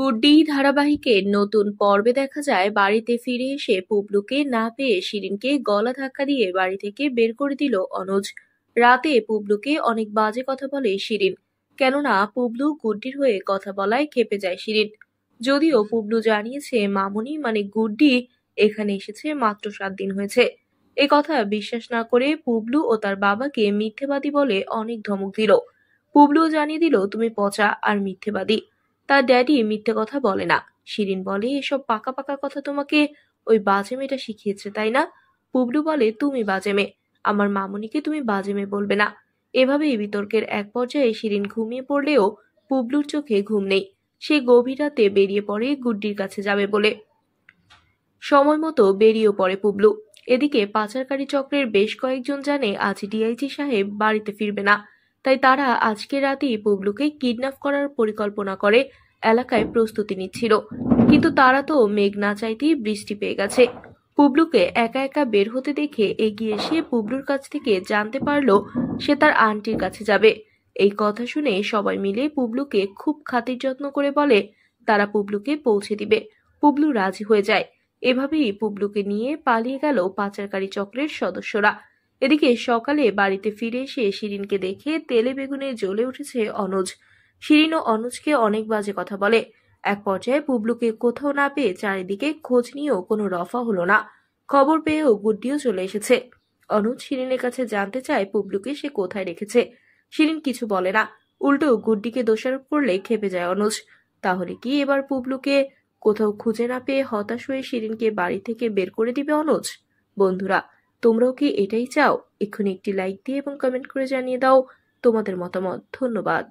গুড্ডি ধারাবাহিকের নতুন পর্বে দেখা যায় বাড়িতে ফিরে এসে পুবলুকে না পেয়ে শিরিনকে গলা ধাক্কা দিয়ে বাড়ি থেকে বের করে দিল অনুজ রাতে পুবলুকে অনেক বাজে কথা বলে শিরিন কেননা পুবলু গুড্ডির হয়ে কথা বলায় খেপে যায় শিরিন যদিও পুবলু জানিয়েছে মামুনি মানে গুড্ডি এখানে এসেছে মাত্র সাত দিন হয়েছে এ কথা বিশ্বাস না করে পুবলু ও তার বাবাকে মিথ্যেবাদী বলে অনেক ধমক দিল পুবলু জানিয়ে দিল তুমি পচা আর মিথ্যেবাদী তার ড্যাডি মিথ্যে কথা বলে না শিরিন বলে এসব পাকা পাকা কথা তোমাকে ওই বাজে মেয়েটা শিখিয়েছে তাই না পুবলু বলে তুমি বাজে মেয়ে আমার মামুনিকে তুমি বাজে মেয়ে বলবে না এভাবে এই বিতর্কের এক পর্যায়ে শিরিন ঘুমিয়ে পড়লেও পুবলুর চোখে ঘুম নেই সে গভীর রাতে বেরিয়ে পড়ে গুড্ডির কাছে যাবে বলে সময় মতো বেরিয়েও পড়ে পুবলু এদিকে পাচারকারী চক্রের বেশ কয়েকজন জানে আজ ডিআইজি সাহেব বাড়িতে ফিরবে না তাই তারা আজকে রাতেই বুবলুকে কিডন্যাপ করার পরিকল্পনা করে এলাকায় প্রস্তুতি নিচ্ছিল কিন্তু তারা তো মেঘ না চাইতেই বৃষ্টি পেয়ে গেছে পুবলুকে একা একা বের হতে দেখে এগিয়ে এসে পুবলুর কাছ থেকে জানতে পারলো সে তার আন্টির কাছে যাবে এই কথা শুনে সবাই মিলে পুবলুকে খুব খাতির যত্ন করে বলে তারা পুবলুকে পৌঁছে দিবে পুবলু রাজি হয়ে যায় এভাবেই পুবলুকে নিয়ে পালিয়ে গেল পাচারকারী চক্রের সদস্যরা এদিকে সকালে বাড়িতে ফিরে এসে শিরিনকে দেখে তেলে বেগুনে জ্বলে উঠেছে অনুজ শিরিন ও অনুজকে অনেক বাজে কথা বলে এক পর্যায়ে পুবলুকে কোথাও না পেয়ে চারিদিকে খোঁজ নিয়েও কোনো রফা হলো না খবর পেয়েও গুড্ডিও চলে এসেছে অনুজ শিরিনের কাছে জানতে চায় পুবলুকে সে কোথায় রেখেছে শিরিন কিছু বলে না উল্টো গুড্ডিকে দোষারোপ করলে খেপে যায় অনুজ তাহলে কি এবার পুবলুকে কোথাও খুঁজে না পেয়ে হতাশ হয়ে শিরিনকে বাড়ি থেকে বের করে দিবে অনুজ বন্ধুরা তোমরাও কি এটাই চাও? এক্ষুনি একটি লাইক দিয়ে এবং কমেন্ট করে জানিয়ে দাও তোমাদের মতামত, ধন্যবাদ।